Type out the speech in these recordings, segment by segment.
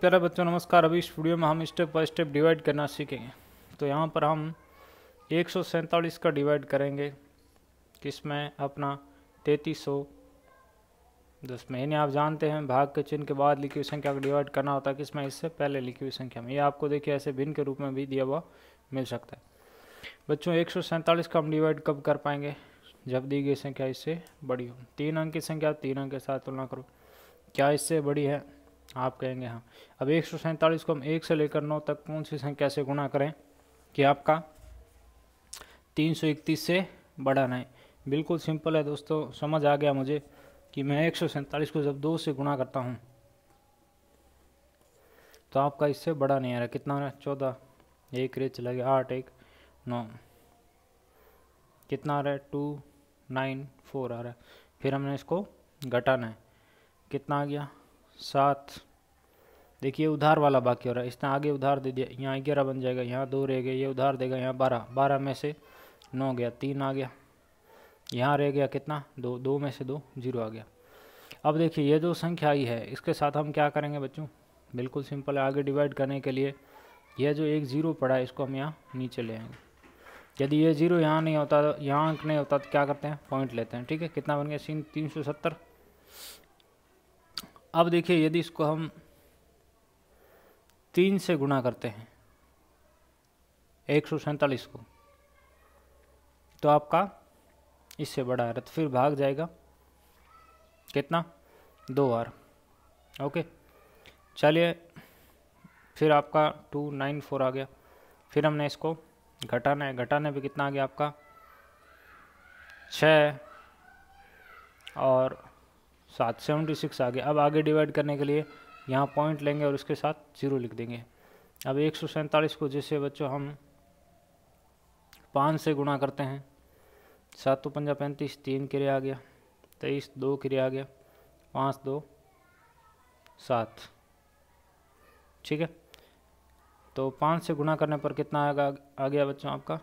प्यारे बच्चों नमस्कार अभी इस वीडियो में हम स्टेप बाय स्टेप डिवाइड करना सीखेंगे तो यहाँ पर हम एक का डिवाइड करेंगे किसमें अपना तैतीस सौ दस में यानी आप जानते हैं भाग के चिन्ह के बाद लिखी हुई संख्या को डिवाइड करना होता है किसमें इससे पहले लिखी हुई संख्या में ये आपको देखिए ऐसे भिन्न के रूप में भी दिया हुआ मिल सकता है बच्चों एक का हम डिवाइड कब कर पाएंगे जब दी गई संख्या इससे बड़ी हो तीन अंक की संख्या तीन अंक के साथ तुलना करो क्या इससे बड़ी है आप कहेंगे हाँ अब एक सौ सैंतालीस को हम एक से लेकर नौ तक कौन सी संख्या से गुणा करें कि आपका तीन सौ इकतीस से बड़ा नहीं बिल्कुल सिंपल है दोस्तों समझ आ गया मुझे कि मैं एक सौ को जब दो से गुणा करता हूँ तो आपका इससे बड़ा नहीं आ रहा कितना आ रहा चौदह एक रे चला गया आठ एक नौ कितना आ रहा है टू नाइन फोर आ रहा है फिर हमने इसको घटाना है कितना आ गया सात देखिए उधार वाला बाकी हो रहा है इसने आगे उधार दे दिया यहाँ ग्यारह बन जाएगा यहाँ दो रह गए ये उधार देगा यहाँ बारह बारह में से नौ गया तीन आ गया यहाँ रह गया कितना दो दो में से दो जीरो आ गया अब देखिए ये जो संख्या आई है इसके साथ हम क्या करेंगे बच्चों बिल्कुल सिंपल है आगे डिवाइड करने के लिए यह जो एक ज़ीरो पड़ा है इसको हम यहाँ नीचे ले आएंगे यदि ये ज़ीरो यहाँ नहीं होता तो यहाँ अंक नहीं होता तो क्या करते हैं पॉइंट लेते हैं ठीक है कितना बन गया सीन तीन सौ सत्तर अब देखिए यदि इसको हम तीन से गुणा करते हैं एक सौ सैंतालीस को तो आपका इससे बड़ा है तो फिर भाग जाएगा कितना दो बार ओके चलिए फिर आपका टू नाइन फोर आ गया फिर हमने इसको घटाना है घटाने पे कितना आ गया आपका छः और सात सेवेंटी सिक्स आगे अब आगे डिवाइड करने के लिए यहाँ पॉइंट लेंगे और उसके साथ जीरो लिख देंगे अब एक सौ सैंतालीस को जैसे बच्चों हम पाँच से गुणा करते हैं सात तो पंजा पैंतीस तीन किरे आ गया तेईस दो किरे आ गया पाँच दो सात ठीक है तो पाँच से गुणा करने पर कितना आ गया बच्चों आपका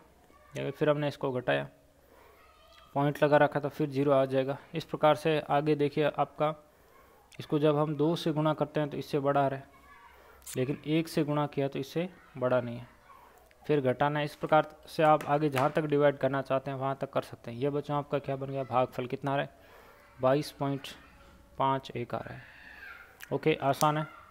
फिर हमने इसको घटाया पॉइंट लगा रखा था फिर जीरो आ जाएगा इस प्रकार से आगे देखिए आपका इसको जब हम दो से गुणा करते हैं तो इससे बड़ा है लेकिन एक से गुणा किया तो इससे बड़ा नहीं है फिर घटाना इस प्रकार से आप आगे जहाँ तक डिवाइड करना चाहते हैं वहाँ तक कर सकते हैं ये बच्चों आपका क्या बन गया भागफल कितना रहे रहा है बाईस पॉइंट पाँच एक आ रहा है ओके आसान है